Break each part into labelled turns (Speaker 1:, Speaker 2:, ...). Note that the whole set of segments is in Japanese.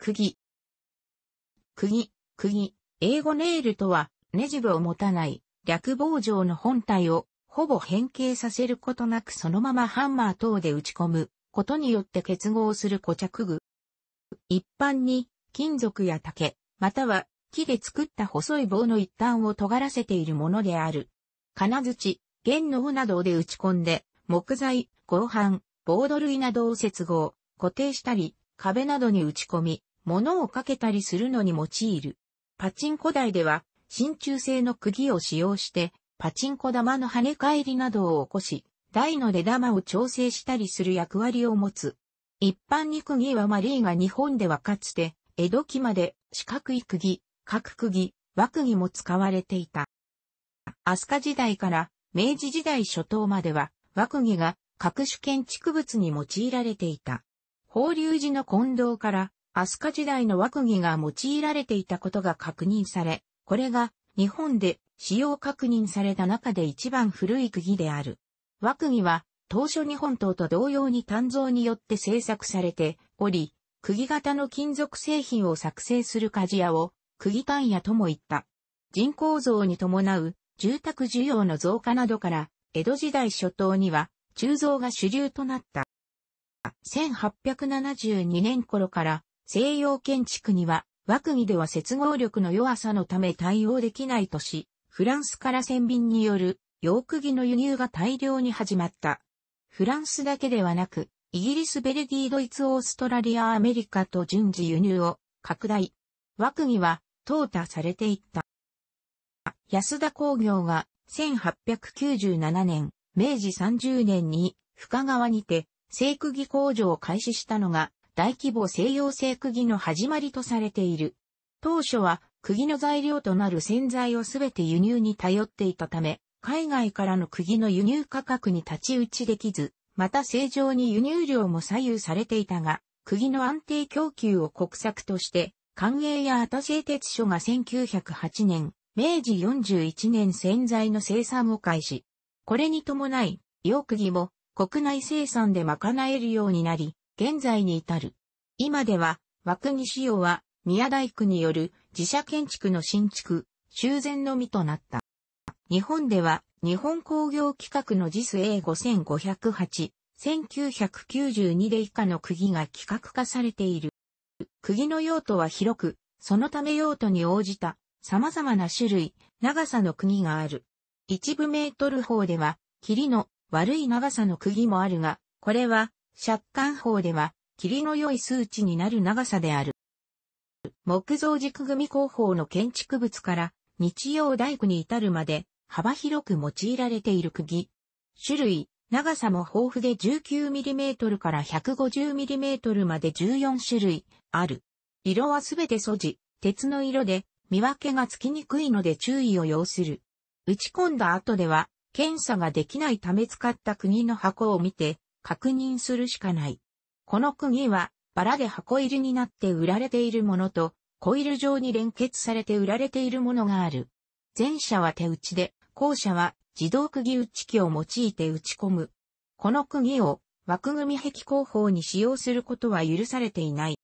Speaker 1: 釘。釘、釘、英語ネイルとは、ネジ部を持たない、略棒状の本体を、ほぼ変形させることなくそのままハンマー等で打ち込む、ことによって結合する固着具。一般に、金属や竹、または木で作った細い棒の一端を尖らせているものである。金槌、弦の尾などで打ち込んで、木材、合板、ボード類などを接合、固定したり、壁などに打ち込み、物をかけたりするのに用いる。パチンコ台では、真鍮製の釘を使用して、パチンコ玉の跳ね返りなどを起こし、台の出玉を調整したりする役割を持つ。一般に釘はマリーが日本ではかつて、江戸期まで四角い釘、角釘、和釘も使われていた。飛鳥時代から明治時代初頭までは和釘が各種建築物に用いられていた。法隆寺の近道から飛鳥時代の枠儀が用いられていたことが確認され、これが日本で使用確認された中で一番古い釘である。枠儀は当初日本刀と同様に鍛造によって製作されており、釘型の金属製品を作成する鍛冶屋を釘鍛冶とも言った。人口増に伴う住宅需要の増加などから、江戸時代初頭には鋳造が主流となった。1872年頃から西洋建築には、枠木では接合力の弱さのため対応できないとし、フランスから船便による、洋釘の輸入が大量に始まった。フランスだけではなく、イギリス、ベルギー、ドイツ、オーストラリア、アメリカと順次輸入を拡大。枠木は、淘汰されていった。安田工業が、1897年、明治30年に、深川にて、正釘工場を開始したのが、大規模西洋製釘の始まりとされている。当初は釘の材料となる洗剤をすべて輸入に頼っていたため、海外からの釘の輸入価格に立ち打ちできず、また正常に輸入量も左右されていたが、釘の安定供給を国策として、官営やア製鉄所が1908年、明治41年洗剤の生産を開始。これに伴い、洋釘も国内生産で賄えるようになり、現在に至る。今では、枠西洋は、宮大工による自社建築の新築、修繕のみとなった。日本では、日本工業規格の JIS A5508、1992で以下の釘が規格化されている。釘の用途は広く、そのため用途に応じた様々な種類、長さの釘がある。一部メートル法では、霧の悪い長さの釘もあるが、これは借款法では、霧の良い数値になる長さである。木造軸組工法の建築物から日曜大工に至るまで幅広く用いられている釘。種類、長さも豊富で 19mm から 150mm まで14種類ある。色はすべて素地、鉄の色で見分けがつきにくいので注意を要する。打ち込んだ後では検査ができないため使った国の箱を見て確認するしかない。この釘は、バラで箱入りになって売られているものと、コイル状に連結されて売られているものがある。前者は手打ちで、後者は自動釘打ち機を用いて打ち込む。この釘を枠組み壁工法に使用することは許されていない。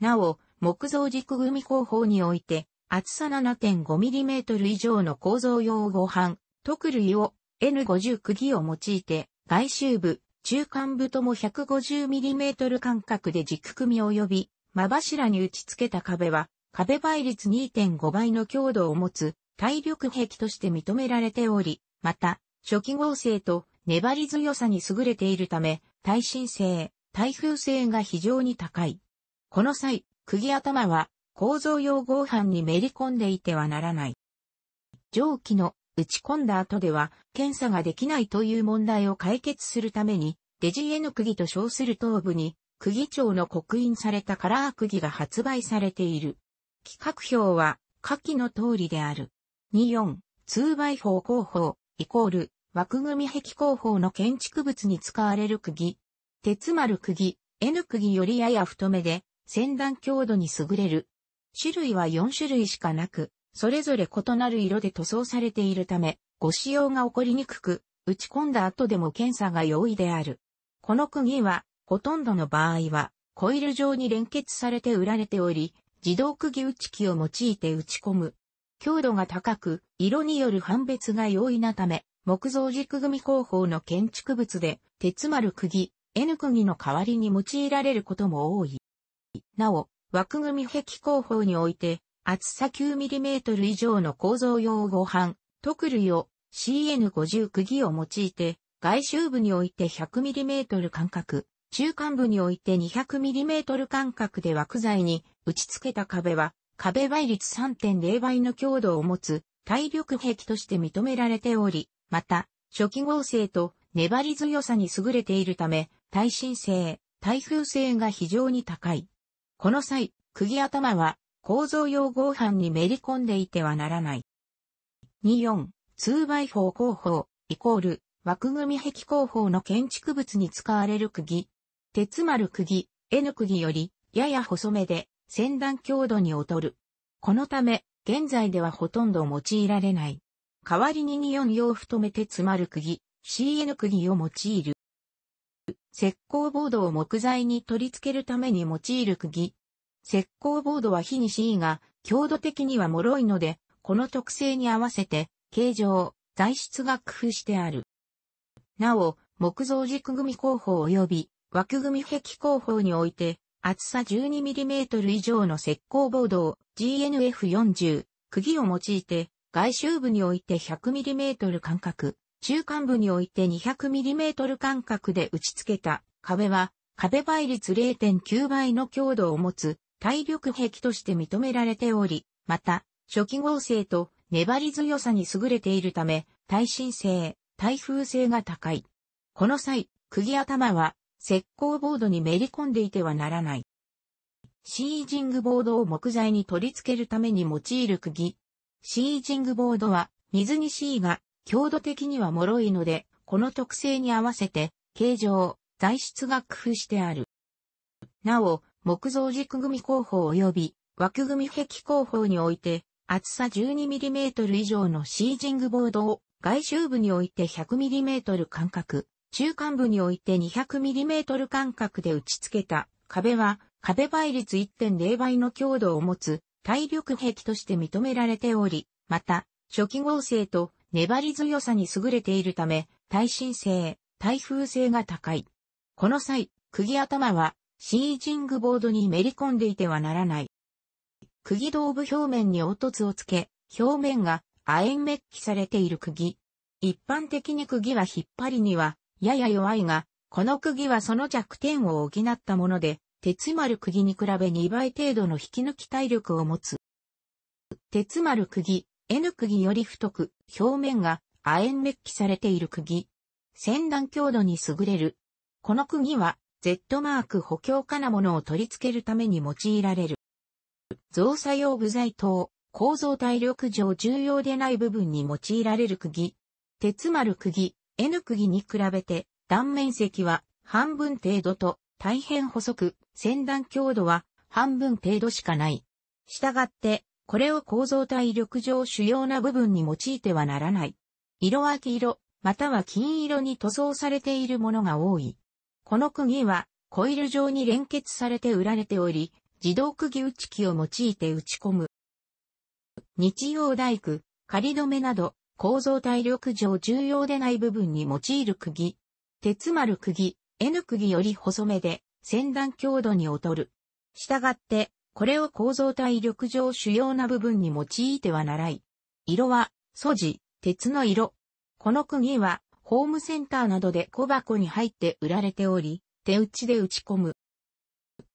Speaker 1: なお、木造軸組工法において、厚さ 7.5mm 以上の構造用合板、特類を N50 釘を用いて外周部、中間部とも 150mm 間隔で軸組み及び、間柱に打ち付けた壁は、壁倍率2.5倍の強度を持つ、体力壁として認められており、また、初期合成と粘り強さに優れているため、耐震性、耐風性が非常に高い。この際、釘頭は構造用合板にめり込んでいてはならない。蒸気の打ち込んだ後では検査ができないという問題を解決するために、デジエヌ釘と称する頭部に、釘長の刻印されたカラー釘が発売されている。規格表は、下記の通りである。24、通売法工法、イコール、枠組み壁工法の建築物に使われる釘。鉄丸釘、N 釘よりやや太めで、先端強度に優れる。種類は4種類しかなく、それぞれ異なる色で塗装されているため、ご使用が起こりにくく、打ち込んだ後でも検査が容易である。この釘は、ほとんどの場合は、コイル状に連結されて売られており、自動釘打ち機を用いて打ち込む。強度が高く、色による判別が容易なため、木造軸組工法の建築物で、鉄丸釘、N 釘の代わりに用いられることも多い。なお、枠組み壁工法において、厚さ 9mm 以上の構造用合板、特類を CN50 釘を用いて、外周部において 100mm 間隔、中間部において 200mm 間隔で枠材に打ち付けた壁は、壁倍率3.0倍の強度を持つ体力壁として認められており、また、初期合成と粘り強さに優れているため、耐震性、耐風性が非常に高い。この際、釘頭は構造用合板にめり込んでいてはならない。24、2売法工法、イコール、枠組み壁工法の建築物に使われる釘。鉄丸釘、N 釘より、やや細めで、先端強度に劣る。このため、現在ではほとんど用いられない。代わりに24用太め鉄丸釘、CN 釘を用いる。石膏ボードを木材に取り付けるために用いる釘、石膏ボードは非に C が強度的には脆いので、この特性に合わせて、形状、材質が工夫してある。なお、木造軸組工法及び枠組壁工法において、厚さ 12mm 以上の石膏ボードを GNF40、釘を用いて、外周部において 100mm 間隔、中間部において 200mm 間隔で打ち付けた壁は、壁倍率0.9倍の強度を持つ体力壁として認められており、また、初期合成と粘り強さに優れているため、耐震性、耐風性が高い。この際、釘頭は石膏ボードにめり込んでいてはならない。シージングボードを木材に取り付けるために用いる釘。シージングボードは水に C が強度的には脆いので、この特性に合わせて形状、材質が工夫してある。なお、木造軸組工法及び枠組壁工法において、厚さ 12mm 以上のシージングボードを外周部において 100mm 間隔、中間部において 200mm 間隔で打ち付けた壁は壁倍率1.0倍の強度を持つ体力壁として認められており、また初期合成と粘り強さに優れているため耐震性、耐風性が高い。この際、釘頭はシージングボードにめり込んでいてはならない。釘道部表面に凹凸をつけ、表面が亜鉛メッキされている釘。一般的に釘は引っ張りには、やや弱いが、この釘はその弱点を補ったもので、鉄丸釘に比べ2倍程度の引き抜き体力を持つ。鉄丸釘、N 釘より太く、表面が亜鉛メッキされている釘。先段強度に優れる。この釘は Z マーク補強金物を取り付けるために用いられる。造作用部材等、構造体力上重要でない部分に用いられる釘。鉄丸釘、N 釘に比べて断面積は半分程度と大変細く、先端強度は半分程度しかない。したがって、これを構造体力上主要な部分に用いてはならない。色は黄色、または金色に塗装されているものが多い。この釘はコイル状に連結されて売られており、自動釘打ち機を用いて打ち込む。日曜大工、仮止めなど、構造体力上重要でない部分に用いる釘。鉄丸釘、N 釘より細めで、先端強度に劣る。したがって、これを構造体力上主要な部分に用いてはならい。色は、素地、鉄の色。この釘は、ホームセンターなどで小箱に入って売られており、手打ちで打ち込む。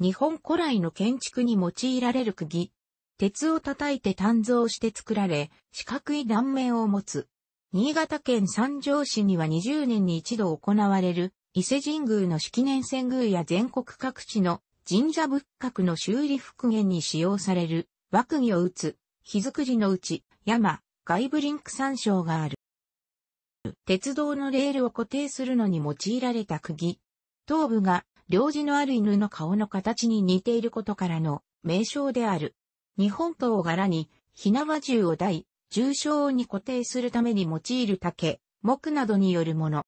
Speaker 1: 日本古来の建築に用いられる釘。鉄を叩いて鍛造して作られ、四角い断面を持つ。新潟県三条市には20年に一度行われる、伊勢神宮の式年遷宮や全国各地の神社仏閣の修理復元に使用される、枠木を打つ、火造りのうち、山、外部リンク参照がある。鉄道のレールを固定するのに用いられた釘。頭部が領事のある犬の顔の形に似ていることからの名称である。日本刀を柄に、なわ銃を台、重傷に固定するために用いる竹、木などによるもの。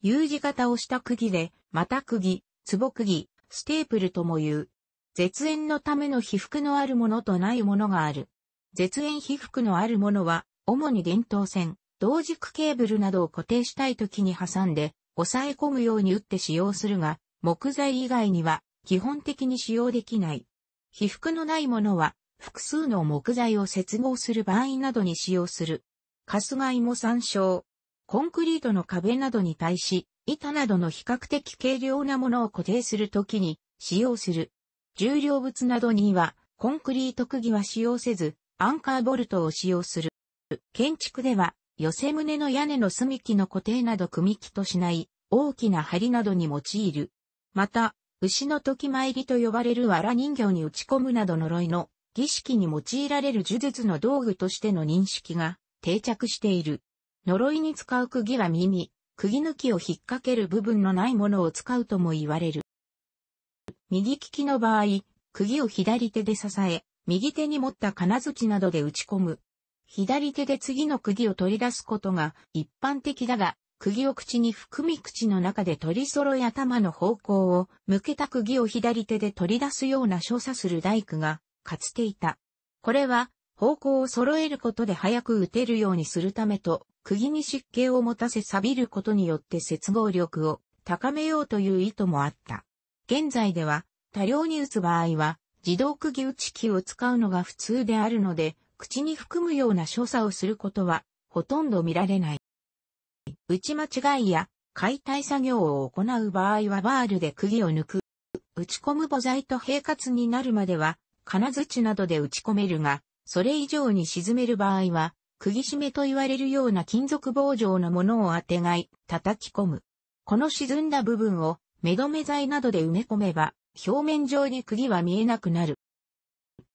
Speaker 1: U 字型をした釘で、また釘、壺釘、ステープルとも言う。絶縁のための被覆のあるものとないものがある。絶縁被覆のあるものは、主に伝統線、同軸ケーブルなどを固定したい時に挟んで、押さえ込むように打って使用するが、木材以外には基本的に使用できない。被覆のないものは、複数の木材を接合する場合などに使用する。カスガイも参照。コンクリートの壁などに対し、板などの比較的軽量なものを固定するときに使用する。重量物などには、コンクリート釘は使用せず、アンカーボルトを使用する。建築では、寄せ棟の屋根の隅木の固定など組木としない大きな梁などに用いる。また、牛の時参りと呼ばれる藁人形に打ち込むなど呪いの儀式に用いられる呪術の道具としての認識が定着している。呪いに使う釘は耳、釘抜きを引っ掛ける部分のないものを使うとも言われる。右利きの場合、釘を左手で支え、右手に持った金槌などで打ち込む左手で次の釘を取り出すことが一般的だが、釘を口に含み口の中で取り揃え頭の方向を向けた釘を左手で取り出すような所作する大工がかつていた。これは方向を揃えることで早く打てるようにするためと、釘に湿気を持たせ錆びることによって接合力を高めようという意図もあった。現在では多量に打つ場合は自動釘打ち機を使うのが普通であるので、口に含むような所作をすることは、ほとんど見られない。打ち間違いや、解体作業を行う場合はバールで釘を抜く。打ち込む母材と平滑になるまでは、金槌などで打ち込めるが、それ以上に沈める場合は、釘締めと言われるような金属棒状のものを当てがい、叩き込む。この沈んだ部分を、目止め材などで埋め込めば、表面上に釘は見えなくなる。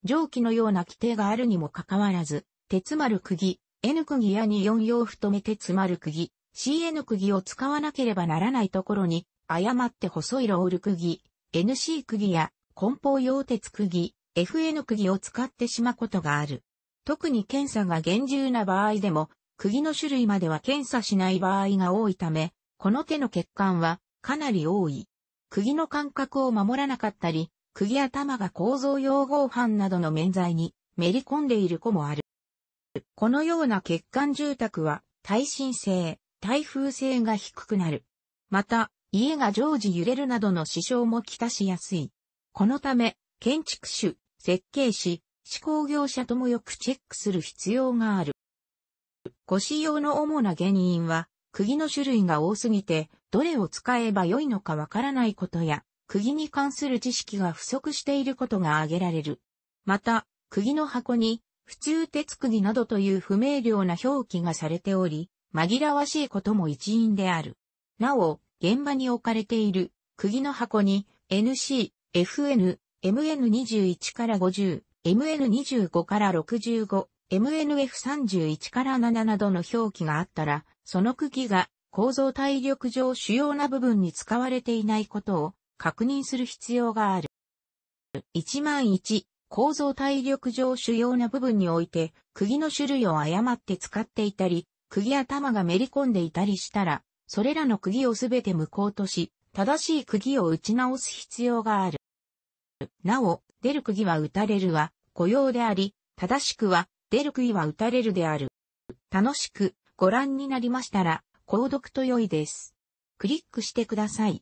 Speaker 1: 上記のような規定があるにもかかわらず、鉄丸釘、N 釘や24用太め鉄丸釘、CN 釘を使わなければならないところに、誤って細いロール釘、NC 釘や梱包用鉄釘、FN 釘を使ってしまうことがある。特に検査が厳重な場合でも、釘の種類までは検査しない場合が多いため、この手の欠陥はかなり多い。釘の間隔を守らなかったり、釘頭が構造用合板などの面材にめり込んでいる子もある。このような欠陥住宅は耐震性、耐風性が低くなる。また、家が常時揺れるなどの支障もきたしやすい。このため、建築士、設計士、施工業者ともよくチェックする必要がある。ご使用の主な原因は、釘の種類が多すぎて、どれを使えば良いのかわからないことや、釘に関する知識が不足していることが挙げられる。また、釘の箱に、普通鉄釘などという不明瞭な表記がされており、紛らわしいことも一因である。なお、現場に置かれている釘の箱に NC、FN、MN21 から50、MN25 から65、MNF31 から7などの表記があったら、その釘が構造体力上主要な部分に使われていないことを確認する必要がある。101、構造体力上主要な部分において、釘の種類を誤って使っていたり、釘頭がめり込んでいたりしたら、それらの釘をすべて無効とし、正しい釘を打ち直す必要がある。なお、出る釘は打たれるは、雇用であり、正しくは、出る杭は打たれるである。楽しくご覧になりましたら、購読と良いです。クリックしてください。